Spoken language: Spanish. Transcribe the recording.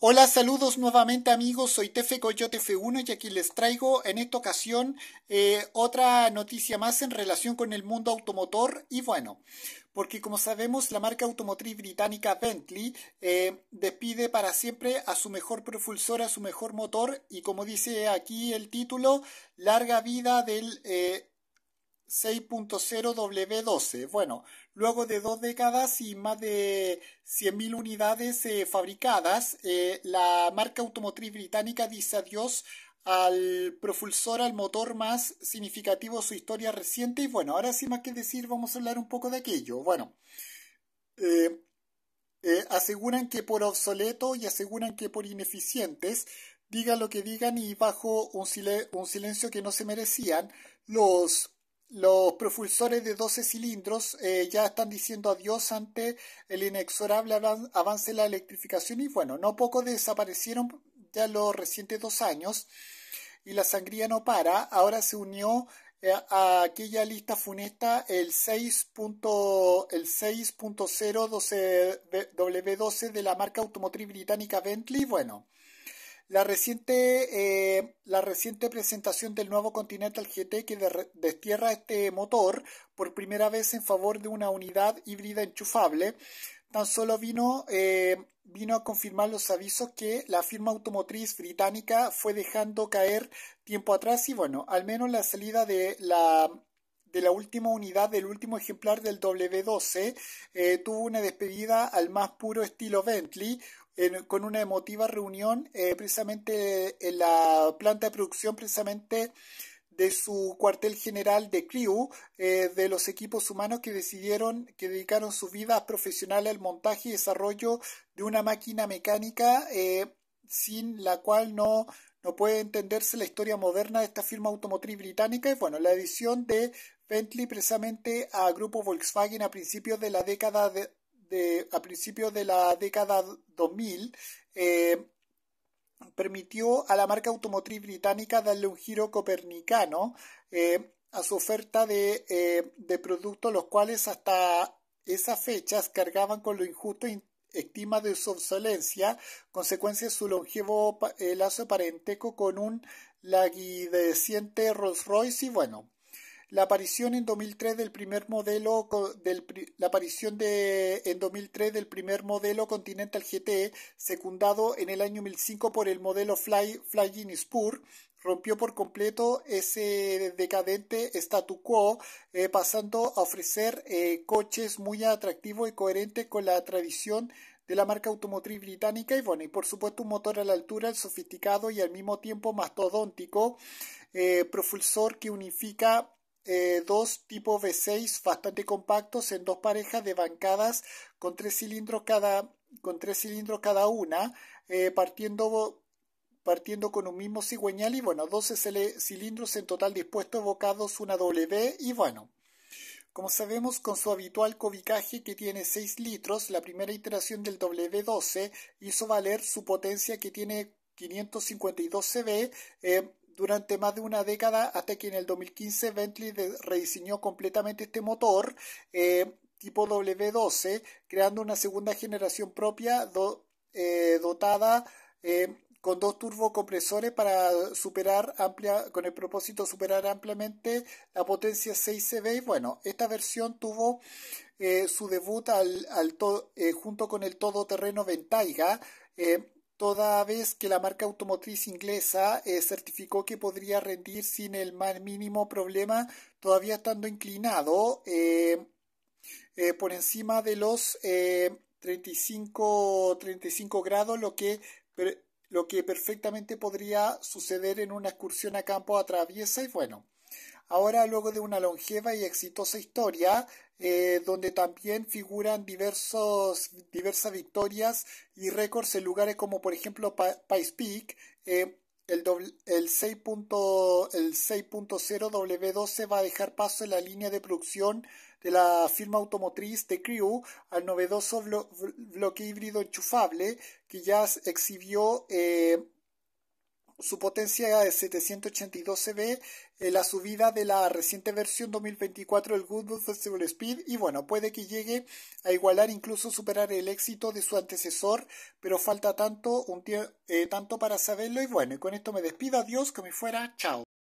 Hola, saludos nuevamente amigos, soy Tefe Coyote F1 y aquí les traigo en esta ocasión eh, otra noticia más en relación con el mundo automotor y bueno, porque como sabemos la marca automotriz británica Bentley eh, despide para siempre a su mejor propulsor, a su mejor motor y como dice aquí el título, larga vida del... Eh, 6.0W12. Bueno, luego de dos décadas y más de 100.000 unidades eh, fabricadas, eh, la marca automotriz británica dice adiós al propulsor, al motor más significativo de su historia reciente. Y bueno, ahora sí más que decir, vamos a hablar un poco de aquello. Bueno, eh, aseguran que por obsoleto y aseguran que por ineficientes, digan lo que digan y bajo un, un silencio que no se merecían, los los propulsores de 12 cilindros eh, ya están diciendo adiós ante el inexorable avance de la electrificación y bueno, no poco desaparecieron ya los recientes dos años y la sangría no para. Ahora se unió eh, a aquella lista funesta el 6.0 el W12 de la marca automotriz británica Bentley. Bueno, la reciente, eh, la reciente presentación del nuevo Continental GT que destierra este motor por primera vez en favor de una unidad híbrida enchufable tan solo vino, eh, vino a confirmar los avisos que la firma automotriz británica fue dejando caer tiempo atrás y bueno, al menos la salida de la de la última unidad del último ejemplar del W12 eh, tuvo una despedida al más puro estilo Bentley, con una emotiva reunión eh, precisamente en la planta de producción precisamente de su cuartel general de Crew, eh, de los equipos humanos que decidieron, que dedicaron sus vidas profesionales al montaje y desarrollo de una máquina mecánica sin la cual no, no puede entenderse la historia moderna de esta firma automotriz británica. Y bueno, la edición de Bentley precisamente a Grupo Volkswagen a principios de la década de, a principios de la década 2000 eh, permitió a la marca automotriz británica darle un giro copernicano eh, a su oferta eh, de, productos, los cuales hasta esas fechas cargaban con lo injusto estima de su obsolencia, consecuencia de su longevo lazo parenteco con un laguideciente Rolls Royce y bueno, la aparición en 2003 del primer modelo la aparición de en 2003 del primer modelo Continental GT e, secundado en el año 2005 por el modelo Flying Spur rompió por completo ese decadente statu quo, eh, pasando a ofrecer eh, coches muy atractivos y coherentes con la tradición de la marca automotriz británica y bueno, y por supuesto un motor a la altura, sofisticado y al mismo tiempo mastodóntico eh, propulsor que unifica eh, dos tipo V6 bastante compactos en dos parejas de bancadas con tres cilindros cada, con tres cilindros cada una, eh, partiendo partiendo con un mismo cigüeñal y bueno, 12 cilindros en total dispuestos, bocados, una W y bueno. Como sabemos, con su habitual cobicaje que tiene 6 litros, la primera iteración del W12 hizo valer su potencia que tiene 552 CV, durante más de una década hasta que en el 2015 Bentley rediseñó completamente este motor eh, tipo W12, creando una segunda generación propia eh, dotada eh, con dos turbocompresores para superar con el propósito de superar ampliamente la potencia 6CB. Bueno, esta versión tuvo su debut al, junto con el todoterreno Ventaiga toda vez que la marca automotriz inglesa eh, certificó que podría rendir sin el más mínimo problema, todavía estando inclinado eh, eh, por encima de los 35, cinco grados, lo que, lo que perfectamente podría suceder en una excursión a campo atraviesa y bueno ahora luego de una longeva y exitosa historia, eh, donde también figuran diversos, diversas victorias y récords en lugares como por ejemplo pa Peak, eh, el, el 6.0 W12 va a dejar paso en la línea de producción de la firma automotriz de Crew al novedoso bloque híbrido enchufable que ya exhibió eh, su potencia de 782 CV, eh, la subida de la reciente versión 2024 del Goodwood Festival Speed y bueno, puede que llegue a igualar incluso superar el éxito de su antecesor, pero falta tanto, eh, tanto para saberlo y bueno, y con esto me despido, adiós, que me fuera, chao.